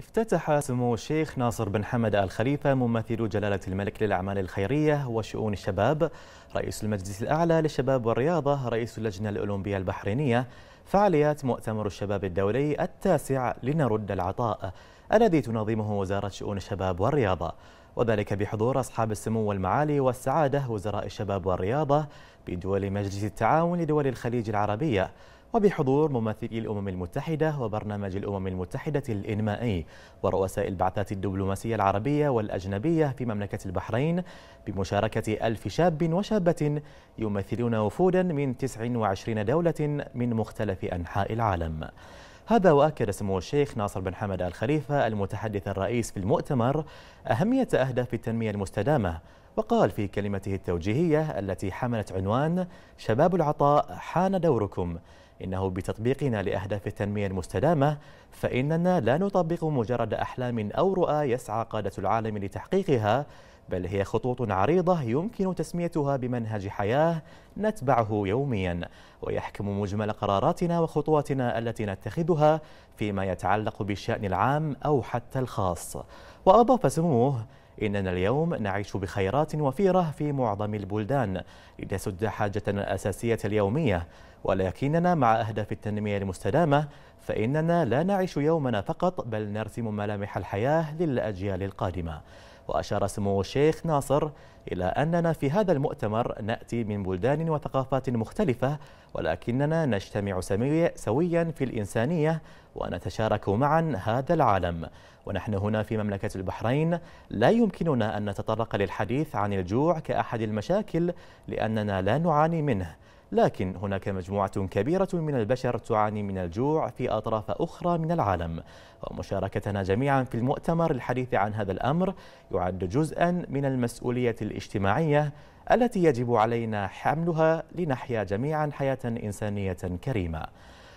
افتتح سمو الشيخ ناصر بن حمد آل خليفة ممثل جلالة الملك للأعمال الخيرية وشؤون الشباب رئيس المجلس الأعلى للشباب والرياضة رئيس اللجنة الأولمبية البحرينية فعاليات مؤتمر الشباب الدولي التاسع لنرد العطاء الذي تنظمه وزارة شؤون الشباب والرياضة وذلك بحضور أصحاب السمو والمعالي والسعادة وزراء الشباب والرياضة بدول مجلس التعاون لدول الخليج العربية وبحضور ممثلي الأمم المتحدة وبرنامج الأمم المتحدة الإنمائي ورؤساء البعثات الدبلوماسية العربية والأجنبية في مملكة البحرين بمشاركة ألف شاب وشابة يمثلون وفودا من 29 دولة من مختلف أنحاء العالم هذا وأكد سمو الشيخ ناصر بن حمد الخليفة المتحدث الرئيس في المؤتمر أهمية أهداف التنمية المستدامة وقال في كلمته التوجيهية التي حملت عنوان شباب العطاء حان دوركم إنه بتطبيقنا لأهداف التنمية المستدامة فإننا لا نطبق مجرد أحلام أو رؤى يسعى قادة العالم لتحقيقها بل هي خطوط عريضة يمكن تسميتها بمنهج حياة نتبعه يوميا ويحكم مجمل قراراتنا وخطواتنا التي نتخذها فيما يتعلق بالشأن العام أو حتى الخاص وأضاف سموه إننا اليوم نعيش بخيرات وفيرة في معظم البلدان لتسد حاجتنا الأساسية اليومية ولكننا مع أهداف التنمية المستدامة فإننا لا نعيش يومنا فقط بل نرسم ملامح الحياة للأجيال القادمة وأشار سمو الشيخ ناصر إلى أننا في هذا المؤتمر نأتي من بلدان وثقافات مختلفة ولكننا نجتمع سويا في الإنسانية ونتشارك معا هذا العالم ونحن هنا في مملكة البحرين لا يمكننا أن نتطرق للحديث عن الجوع كأحد المشاكل لأننا لا نعاني منه لكن هناك مجموعة كبيرة من البشر تعاني من الجوع في أطراف أخرى من العالم ومشاركتنا جميعا في المؤتمر الحديث عن هذا الأمر يعد جزءا من المسؤولية الاجتماعية التي يجب علينا حملها لنحيا جميعا حياة إنسانية كريمة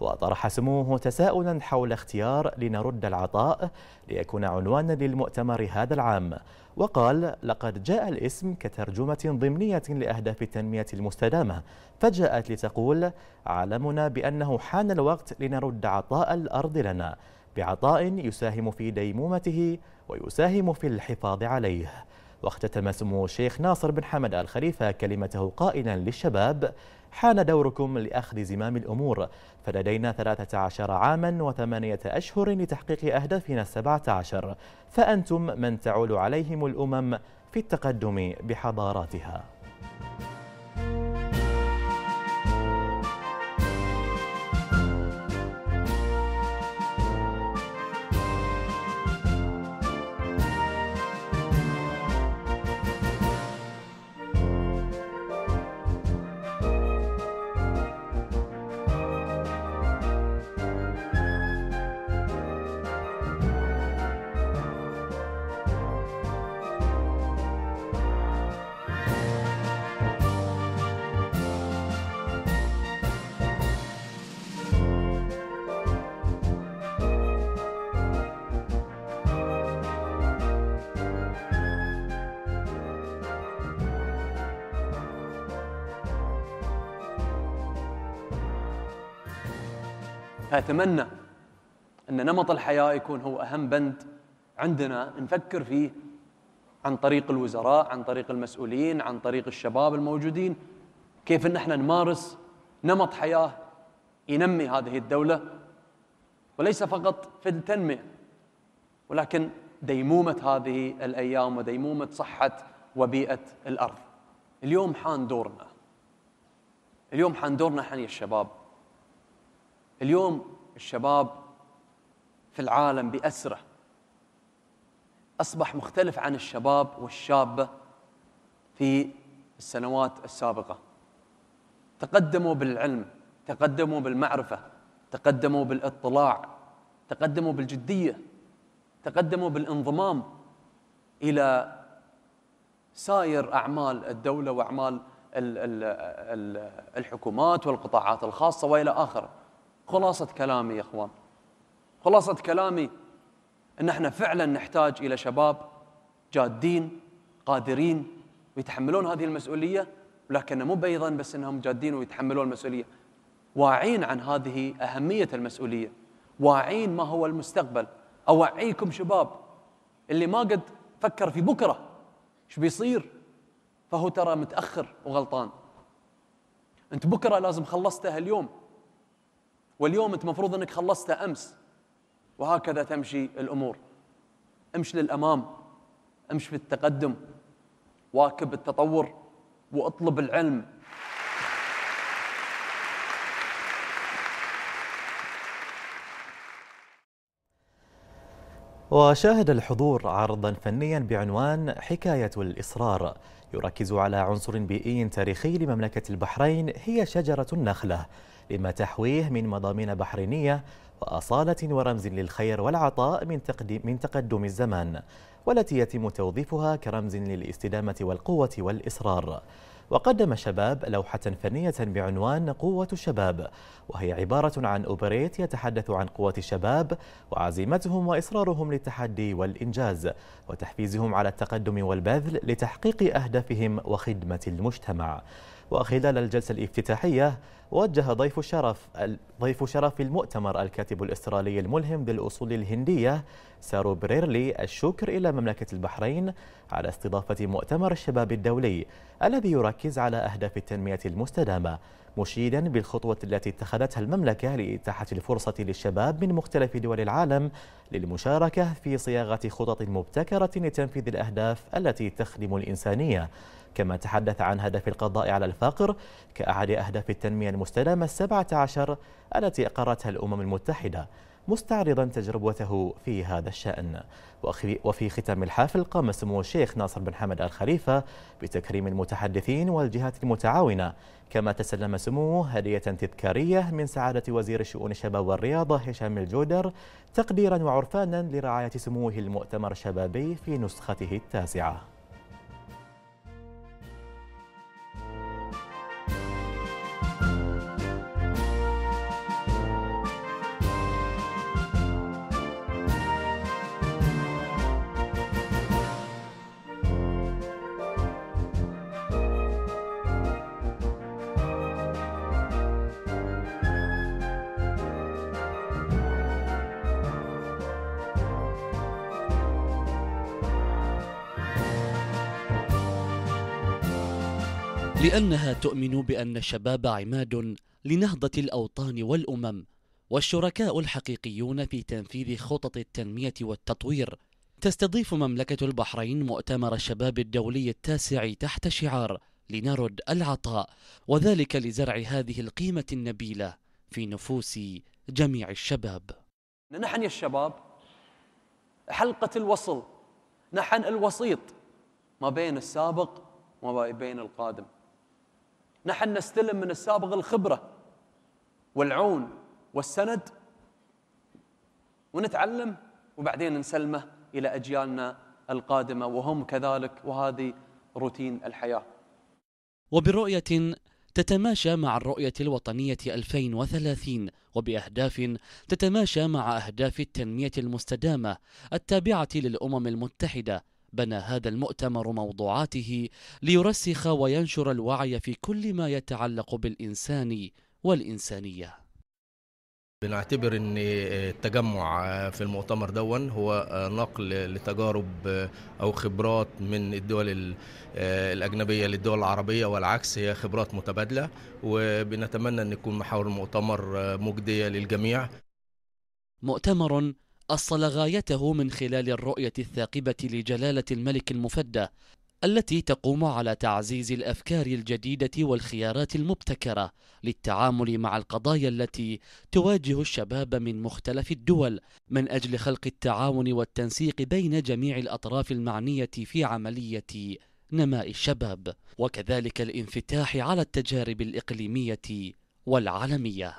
وطرح سموه تساؤلا حول اختيار لنرد العطاء ليكون عنوانا للمؤتمر هذا العام وقال لقد جاء الاسم كترجمة ضمنية لأهداف التنمية المستدامة فجاءت لتقول علمنا بأنه حان الوقت لنرد عطاء الأرض لنا بعطاء يساهم في ديمومته ويساهم في الحفاظ عليه واختتم سمو الشيخ ناصر بن حمد آل خليفة كلمته قائلا للشباب حان دوركم لأخذ زمام الأمور فلدينا 13 عاما وثمانية أشهر لتحقيق أهدافنا السبعة عشر فأنتم من تعول عليهم الأمم في التقدم بحضاراتها فأتمنى أن نمط الحياة يكون هو أهم بند عندنا نفكر فيه عن طريق الوزراء عن طريق المسؤولين عن طريق الشباب الموجودين كيف أن احنا نمارس نمط حياة ينمي هذه الدولة وليس فقط في التنمية ولكن ديمومة هذه الأيام وديمومة صحة وبيئة الأرض اليوم حان دورنا اليوم حان دورنا حني الشباب اليوم الشباب في العالم بأسره أصبح مختلف عن الشباب والشابة في السنوات السابقة تقدموا بالعلم تقدموا بالمعرفة تقدموا بالاطلاع تقدموا بالجدية تقدموا بالانضمام إلى سائر أعمال الدولة وأعمال الحكومات والقطاعات الخاصة وإلى آخره خلاصة كلامي يا اخوان خلاصة كلامي ان احنا فعلا نحتاج الى شباب جادين قادرين ويتحملون هذه المسؤولية ولكن مو بايضا بس انهم جادين ويتحملون المسؤولية واعين عن هذه أهمية المسؤولية واعين ما هو المستقبل أوعيكم شباب اللي ما قد فكر في بكرة ايش بيصير فهو ترى متأخر وغلطان أنت بكرة لازم خلصته اليوم واليوم انت المفروض انك خلصته امس وهكذا تمشي الامور امش للامام امش في التقدم واكب التطور واطلب العلم وشاهد الحضور عرضا فنيا بعنوان حكاية الإصرار يركز على عنصر بيئي تاريخي لمملكة البحرين هي شجرة النخلة لما تحويه من مضامين بحرينية وأصالة ورمز للخير والعطاء من تقدم, من تقدم الزمان والتي يتم توظيفها كرمز للاستدامة والقوة والإصرار وقدم شباب لوحة فنية بعنوان قوة الشباب وهي عبارة عن أوبريت يتحدث عن قوة الشباب وعزيمتهم وإصرارهم للتحدي والإنجاز وتحفيزهم على التقدم والبذل لتحقيق أهدافهم وخدمة المجتمع وخلال الجلسة الافتتاحية وجه ضيف الشرف ضيف شرف المؤتمر الكاتب الاسترالي الملهم بالأصول الهندية سارو بريرلي الشكر إلى مملكة البحرين على استضافة مؤتمر الشباب الدولي الذي يركز على أهداف التنمية المستدامة مشيدا بالخطوة التي اتخذتها المملكة لإتاحة الفرصة للشباب من مختلف دول العالم للمشاركة في صياغة خطط مبتكرة لتنفيذ الأهداف التي تخدم الإنسانية كما تحدث عن هدف القضاء على الفقر كأحد أهداف التنمية المستدامة السبعة عشر التي أقرتها الأمم المتحدة مستعرضا تجربته في هذا الشأن وفي ختام الحافل قام سمو الشيخ ناصر بن حمد الخليفة بتكريم المتحدثين والجهات المتعاونة كما تسلم سموه هدية تذكارية من سعادة وزير شؤون الشباب والرياضة هشام الجودر تقديرا وعرفانا لرعاية سموه المؤتمر الشبابي في نسخته التاسعة لأنها تؤمن بأن الشباب عماد لنهضة الأوطان والأمم والشركاء الحقيقيون في تنفيذ خطط التنمية والتطوير تستضيف مملكة البحرين مؤتمر الشباب الدولي التاسع تحت شعار لنرد العطاء وذلك لزرع هذه القيمة النبيلة في نفوس جميع الشباب نحن يا الشباب حلقة الوصل نحن الوسيط ما بين السابق وما بين القادم نحن نستلم من السابق الخبرة والعون والسند ونتعلم وبعدين نسلمه إلى أجيالنا القادمة وهم كذلك وهذه روتين الحياة وبرؤية تتماشى مع الرؤية الوطنية 2030 وبأهداف تتماشى مع أهداف التنمية المستدامة التابعة للأمم المتحدة بنى هذا المؤتمر موضوعاته ليرسخ وينشر الوعي في كل ما يتعلق بالإنسان والإنسانية بنعتبر ان التجمع في المؤتمر دون هو نقل لتجارب او خبرات من الدول الاجنبيه للدول العربيه والعكس هي خبرات متبادله وبنتمنى ان يكون محاور المؤتمر مجديه للجميع مؤتمر أصل غايته من خلال الرؤية الثاقبة لجلالة الملك المفدى التي تقوم على تعزيز الافكار الجديده والخيارات المبتكره للتعامل مع القضايا التي تواجه الشباب من مختلف الدول من اجل خلق التعاون والتنسيق بين جميع الاطراف المعنيه في عمليه نماء الشباب وكذلك الانفتاح على التجارب الاقليميه والعالميه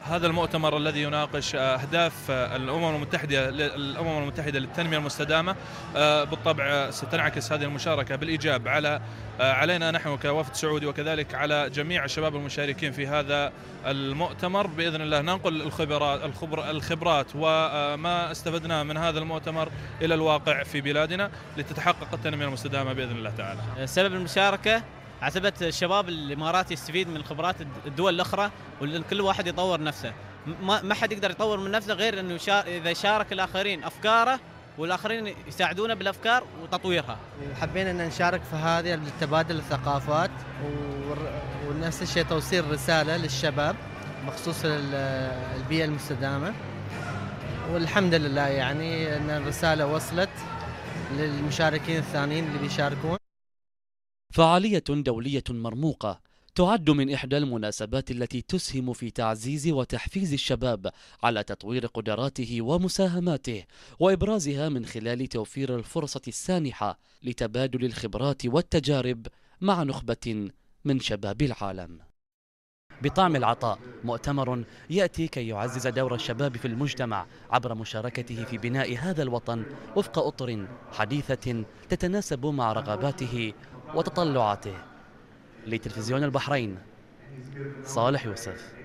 هذا المؤتمر الذي يناقش آه، اهداف آه، الامم المتحده الامم المتحده للتنميه المستدامه آه، بالطبع ستنعكس هذه المشاركه بالايجاب على علينا نحن كوفد سعودي وكذلك على جميع الشباب المشاركين في هذا المؤتمر باذن الله ننقل الخبرات الخبر الخبرات وما استفدناه من هذا المؤتمر الى الواقع في بلادنا لتتحقق التنميه المستدامه باذن الله تعالى. سبب المشاركه عتبه الشباب الاماراتي يستفيد من خبرات الدول الاخرى وان كل واحد يطور نفسه ما حد يقدر يطور من نفسه غير انه شار اذا شارك الاخرين افكاره والاخرين يساعدونه بالافكار وتطويرها. حبينا ان نشارك في هذه التبادل الثقافات ونفس الشيء توصيل رساله للشباب بخصوص البيئه المستدامه. والحمد لله يعني ان الرساله وصلت للمشاركين الثانيين اللي بيشاركون. فعالية دولية مرموقة تعد من إحدى المناسبات التي تسهم في تعزيز وتحفيز الشباب على تطوير قدراته ومساهماته وإبرازها من خلال توفير الفرصة السانحة لتبادل الخبرات والتجارب مع نخبة من شباب العالم بطعم العطاء مؤتمر يأتي كي يعزز دور الشباب في المجتمع عبر مشاركته في بناء هذا الوطن وفق أطر حديثة تتناسب مع رغباته وتطلعاته لتلفزيون البحرين صالح يوسف